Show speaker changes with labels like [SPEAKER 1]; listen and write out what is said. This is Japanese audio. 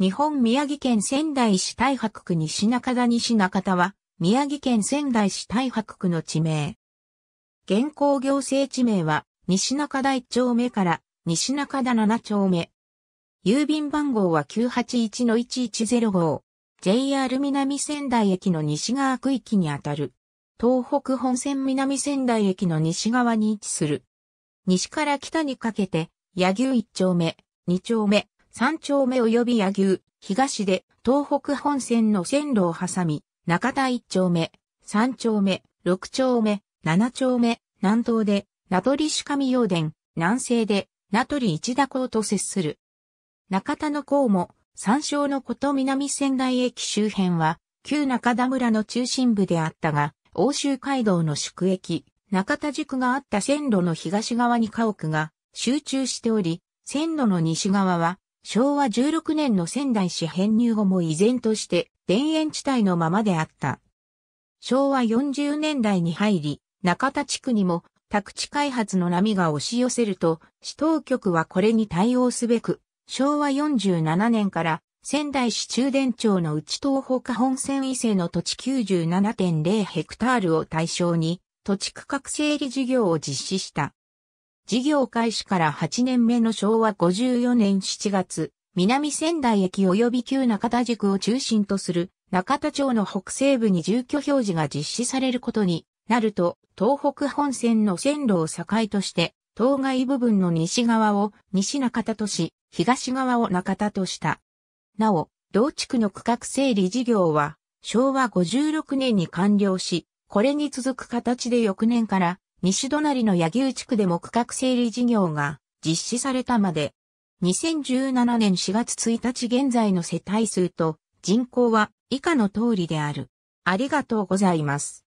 [SPEAKER 1] 日本宮城県仙台市太白区西中田西中田は、宮城県仙台市太白区の地名。現行行政地名は、西中田1丁目から西中田7丁目。郵便番号は981-1105。JR 南仙台駅の西側区域にあたる。東北本線南仙台駅の西側に位置する。西から北にかけて、野牛1丁目、2丁目、三丁目及び野牛、東で東北本線の線路を挟み、中田一丁目、三丁目、六丁目、七丁目、南東で名取市上陽殿、南西で名取一田港と接する。中田の港も、山椒のこと南仙台駅周辺は、旧中田村の中心部であったが、欧州街道の宿駅、中田宿があった線路の東側に家屋が集中しており、線路の西側は昭和16年の仙台市編入後も依然として田園地帯のままであった。昭和40年代に入り、中田地区にも宅地開発の波が押し寄せると、市当局はこれに対応すべく、昭和47年から仙台市中電町の内東北本線伊勢の土地97.0ヘクタールを対象に、土地区画整理事業を実施した。事業開始から8年目の昭和54年7月、南仙台駅及び旧中田塾を中心とする中田町の北西部に住居表示が実施されることになると、東北本線の線路を境として、当該部分の西側を西中田とし、東側を中田とした。なお、同地区の区画整理事業は、昭和56年に完了し、これに続く形で翌年から西隣の柳生地区でも区画整理事業が実施されたまで、2017年4月1日現在の世帯数と人口は以下の通りである。ありがとうございます。